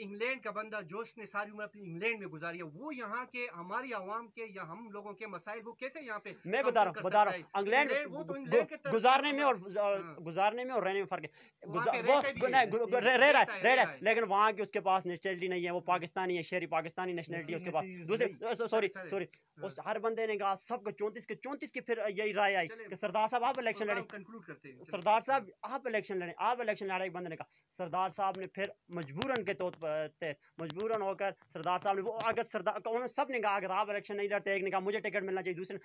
S1: इंग्लैंड का बंदा जोश ने सारी उम्र अपनी इंग्लैंड में गुजारी है वो यहाँ के हमारी आवाम के या हम लोगों के मसाइल वो कैसे यहाँ पे मैं बता रहा हूँ बता रहा हूँ इंग्लैंड तो गुजारने में
S2: और हाँ। गुजारने में और रहने में फर्क है रह रहा है रह रहा है लेकिन वहाँ की उसके पास नेशनलिटी नहीं है वो पाकिस्तानी है शहरी पाकिस्तानी नेशनलिटी है उसके पास दूसरे सॉरी सॉरी हाँ। उस हर बंदे ने कहा सबको चौंतीस के चौंतीस की फिर यही राय आई कि सरदार साहब आप इलेक्शन लड़े सरदार साहब आप इलेक्शन लड़े आप इलेक्शन लड़े एक बंदे ने कहा सरदार साहब ने फिर मजबूरन के तौर पर मजबूरन होकर सरदार साहब ने वो अगर सरदार उन्होंने सब ने कहा अगर आप इलेक्शन नहीं लड़ते एक ने कहा मुझे टिकट मिलना चाहिए दूसरे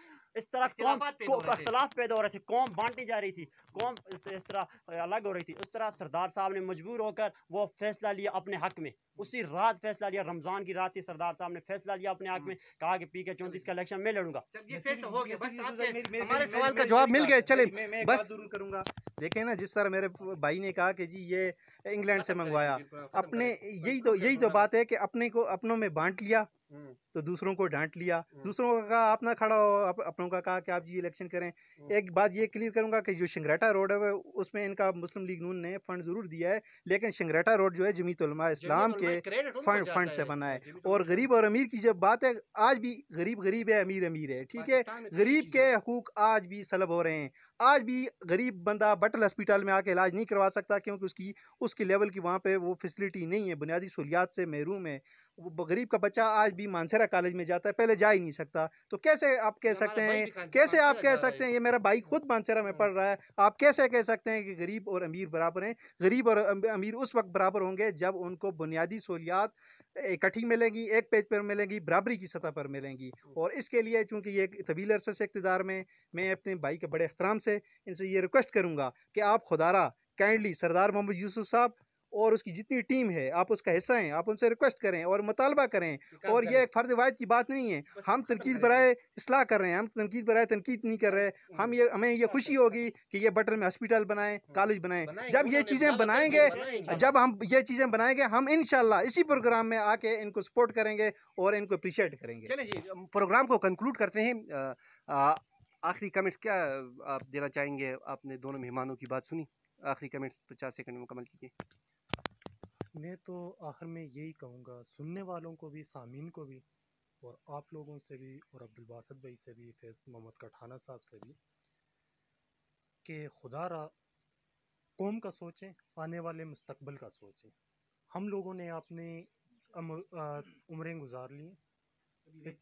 S2: इस तरह कौम अख्तलाफ पैदा हो रहे थे कौम बांटी जा रही थी कौम इस तरह अलग हो रही थी उस तरह सरदार साहब ने मजबूर होकर वो फैसला लिया अपने हक में उसी रात फैसला लिया रमजान की रात ही सरदार साहब ने फैसला लिया अपने आंख में हाँ। कहा कि पी के चौंतीस का इलेक्शन मैं लड़ूंगा
S1: तो सवाल का जवाब मिल गया चले बस जरूर
S3: करूंगा देखें ना जिस तरह मेरे भाई ने कहा कि जी ये हाँ, इंग्लैंड से अच्छा, मंगवाया अपने यही तो यही तो बात है कि अपने को अपनों में बांट लिया हम्म। तो दूसरों को डांट लिया हम्म। दूसरों का कहा आप ना खड़ा हो आप अपनों का कहा कि आप जी इलेक्शन करें हम्म। एक बात ये क्लियर करूंगा कि जो शिंगराटा रोड है उसमें इनका मुस्लिम लीग नून ने फंड ज़रूर दिया है लेकिन शिंगराटा रोड जो है उलमा इस्लाम के फंड फंड से बना है और गरीब और अमीर की जब बात है आज भी गरीब गरीब है अमीर अमीर है ठीक है गरीब के हकूक आज भी सलब हो रहे हैं आज भी गरीब बंदा बटल हॉस्पिटल में आके इलाज नहीं करवा सकता क्योंकि उसकी उसके लेवल की वहाँ पर वो फैसिलिटी नहीं है बुनियादी सहूलियात से महरूम है वो गरीब का बच्चा आज भी मानसेरा कॉलेज में जाता है पहले जा ही नहीं सकता तो कैसे आप कह सकते हैं कैसे आप कह सकते हैं ये मेरा भाई खुद मानसेरा में पढ़ हाँ। रहा है आप कैसे कह सकते हैं कि गरीब और अमीर बराबर हैं गरीब और अमीर उस वक्त बराबर होंगे जब उनको बुनियादी सहूलियात इकट्ठी मिलेंगी एक पेज पर मिलेंगी बराबरी की सतह पर मिलेंगी और इसके लिए चूँकि ये तवील अरसे से इकतदार में मैं अपने भाई के बड़े अहतराम से इनसे ये रिक्वेस्ट करूँगा कि आप खुदारा काइंडली सरदार मोहम्मद यूसुफ साहब और उसकी जितनी टीम है आप उसका हिस्सा हैं आप उनसे रिक्वेस्ट करें और मुतालबा करें और यह एक फ़र्द वायद की बात नहीं है हम तनकीद बरए असलाह कर रहे हैं हम तनकीद बरए तनकीद नहीं कर रहे हम्म। हम ये हमें यह खुशी होगी कि ये बटर में हॉस्पिटल बनाएं हम्म। कॉलेज बनाएं जब ये चीज़ें बनाएंगे जब हम ये चीज़ें बनाएंगे हम इन इसी प्रोग्राम में आके इनको सपोर्ट करेंगे और इनको अप्रिशिएट करेंगे प्रोग्राम को कंक्लूड करते हैं
S1: आखिरी कमेंट्स क्या आप देना चाहेंगे आपने दोनों मेहमानों की बात सुनी आखिरी कमेंट्स पचास सेकंड में मुकमल कीजिए
S4: मैं तो आखिर में यही कहूँगा सुनने वालों को भी सामीन को भी और आप लोगों से भी और अब्दुलबासत भाई से भी फैज़ मोहम्मद कठाना साहब से भी कि खुदा रा कौम का सोचें आने वाले मुस्तकबल का सोचें हम लोगों ने अपने उम्रें गुजार ली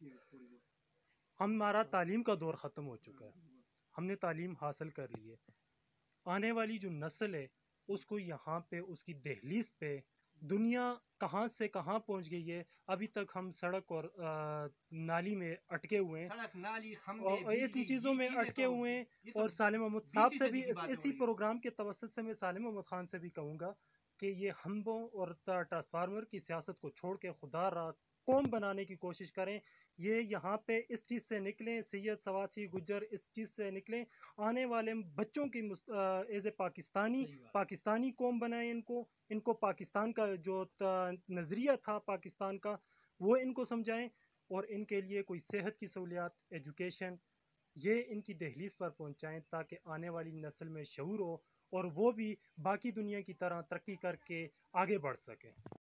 S4: हमारा तालीम का दौर ख़त्म हो चुका है हमने तालीम हासिल कर ली है आने वाली जो नस्ल है उसको यहाँ पे उसकी दहलीस पे दुनिया कहाँ से कहाँ पहुँच गई है अभी तक हम सड़क और आ, नाली में अटके हुए
S1: हैं और इन चीज़ों में तो अटके हुए हैं तो और साल महमूद साहब से भी इसी
S4: प्रोग्राम के तवसत से मैं साल महमूद खान से भी कहूँगा कि ये हमबों और ट्रांसफार्मर की सियासत को छोड़ के खुदा रहा कौम बनाने की कोशिश करें ये यहाँ पे इस चीज़ से निकलें सैयद सवाथी गुजर इस चीज़ से निकलें आने वाले बच्चों की एज ए पाकिस्तानी पाकिस्तानी कौम बनाएं इनको इनको पाकिस्तान का जो नज़रिया था पाकिस्तान का वो इनको समझाएं और इनके लिए कोई सेहत की सहूलियात एजुकेशन ये इनकी दहलीज पर पहुँचाएँ ताकि आने वाली नस्ल में शूर हो और वो भी बाकी दुनिया की तरह तरक्की करके आगे बढ़ सकें